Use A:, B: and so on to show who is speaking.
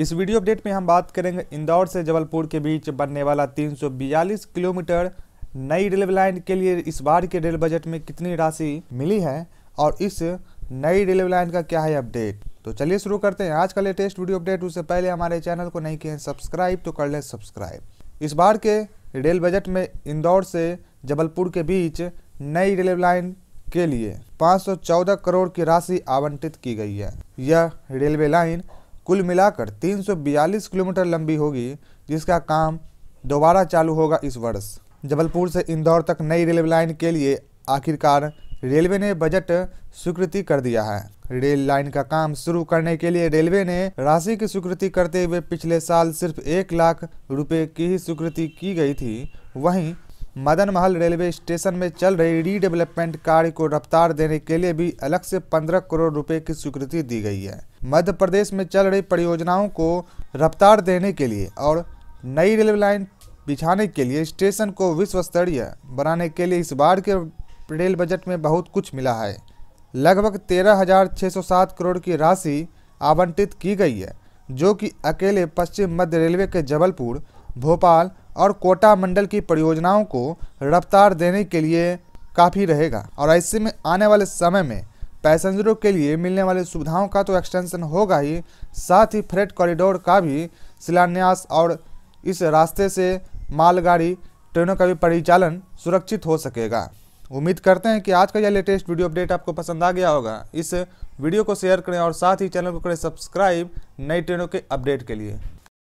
A: इस video update में हम बात करेंगे इंदौर से जबलपुर के बीच बनने वाला 342 किलोमीटर नई रेलवे लाइन के लिए इस बार के रेल बजट में कितनी राशि मिली है और इस नई रेलवे लाइन का क्या है अपडेट तो चलिए शुरू करते हैं आज का लेटेस्ट वीडियो अपडेट उससे पहले हमारे चैनल को नहीं किए सब्सक्राइब तो कर लें सब्सक्राइब इस बार के रेल बजट में इंदौर से जबलपुर के बीच नई रेलवे लाइन के लिए 514 करोड़ की राशि आवंटित की गई है यह रेलवे लाइन कुल मिलाकर 342 किलोमीटर लंबी होगी जिसका काम दोबारा चालू होगा इस वर्ष जबलपुर से इंदौर तक नई रेलवे लाइन के लिए आखिरकार रेलवे ने बजट स्वीकृति कर दिया है रेल लाइन का काम शुरू करने के लिए रेलवे ने राशि की स्वीकृति करते हुए पिछले साल सिर्फ एक लाख रुपए की ही स्वीकृति की गई थी वहीं मदन महल रेलवे स्टेशन में चल रही रीडेवलपमेंट कार्य को रफ्तार देने के लिए भी अलग से 15 करोड़ रुपए की स्वीकृति दी गई है मध्य प्रदेश में चल रही परियोजनाओं को रफ्तार देने के लिए और नई रेलवे लाइन बिछाने के लिए स्टेशन को विश्व स्तरीय बनाने के लिए इस बार के रेल बजट में बहुत कुछ मिला है लगभग तेरह हजार करोड़ की राशि आवंटित की गई है जो कि अकेले पश्चिम मध्य रेलवे के जबलपुर भोपाल और कोटा मंडल की परियोजनाओं को रफ्तार देने के लिए काफ़ी रहेगा और ऐसे में आने वाले समय में पैसेंजरों के लिए मिलने वाली सुविधाओं का तो एक्सटेंशन होगा ही साथ ही फ्रेट कॉरिडोर का भी शिलान्यास और इस रास्ते से मालगाड़ी ट्रेनों का भी परिचालन सुरक्षित हो सकेगा उम्मीद करते हैं कि आज का यह लेटेस्ट वीडियो अपडेट आपको पसंद आ गया होगा इस वीडियो को शेयर करें और साथ ही चैनल को करें सब्सक्राइब नई ट्रेनों के अपडेट के लिए